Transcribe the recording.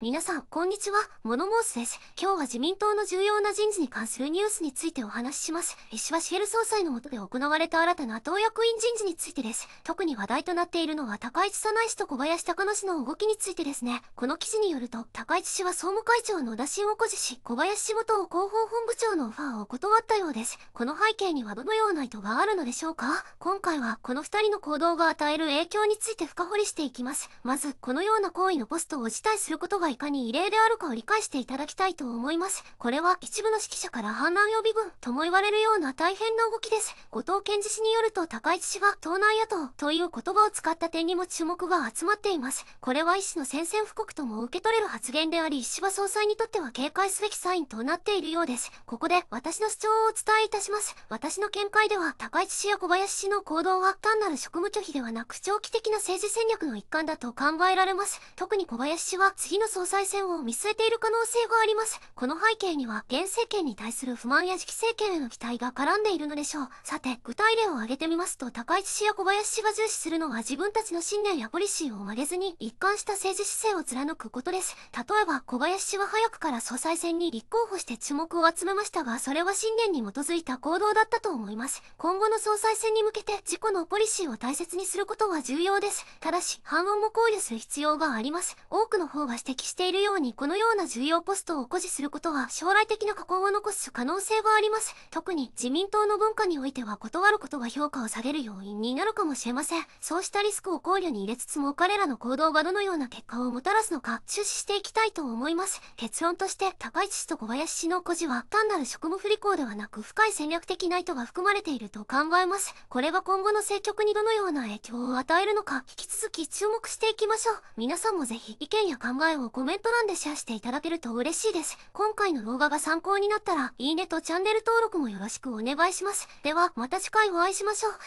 皆さん、こんにちは。モノモースです。今日は自民党の重要な人事に関するニュースについてお話しします。石破茂総裁の下で行われた新たな党役員人事についてです。特に話題となっているのは高市早苗氏と小林隆之氏の動きについてですね。この記事によると、高市氏は総務会長の打診を誇示し、小林氏元を広報本部長のオファーを断ったようです。この背景にはどのような意図があるのでしょうか今回は、この二人の行動が与える影響について深掘りしていきます。まず、このような行為のポストを辞退することががいかに異例であるかを理解していただきたいと思います。これは一部の指揮者から反乱予備軍とも言われるような大変な動きです。後藤健二氏によると高市氏が東南野党という言葉を使った点にも注目が集まっています。これは一種の宣戦布告とも受け取れる発言であり、石破総裁にとっては警戒すべきサインとなっているようです。ここで私の主張をお伝えいたします。私の見解では高市氏や小林氏の行動は単なる職務拒否ではなく長期的な政治戦略の一環だと考えられます。特に小林氏は次の総裁選を見据えている可能性があります。この背景には、現政権に対する不満や次期政権への期待が絡んでいるのでしょう。さて、具体例を挙げてみますと、高市氏や小林氏が重視するのは自分たちの信念やポリシーを曲げずに、一貫した政治姿勢を貫くことです。例えば、小林氏は早くから総裁選に立候補して注目を集めましたが、それは信念に基づいた行動だったと思います。今後の総裁選に向けて、自己のポリシーを大切にすることは重要です。ただし、反論も考慮する必要があります。多くの方が指摘しているようにこのような重要ポストを誇示することは将来的な加工を残す可能性があります。特に自民党の文化においては断ることが評価を下げる要因になるかもしれません。そうしたリスクを考慮に入れつつも彼らの行動がどのような結果をもたらすのか注視していきたいと思います。結論として高市氏と小林氏の誇示は単なる職務不履行ではなく深い戦略的な意図が含まれていると考えます。これは今後の政局にどのような影響を与えるのか引き続き注目していきましょう。皆さんもぜひ意見や考えをコメント欄でシェアしていただけると嬉しいです。今回の動画が参考になったら、いいねとチャンネル登録もよろしくお願いします。では、また次回お会いしましょう。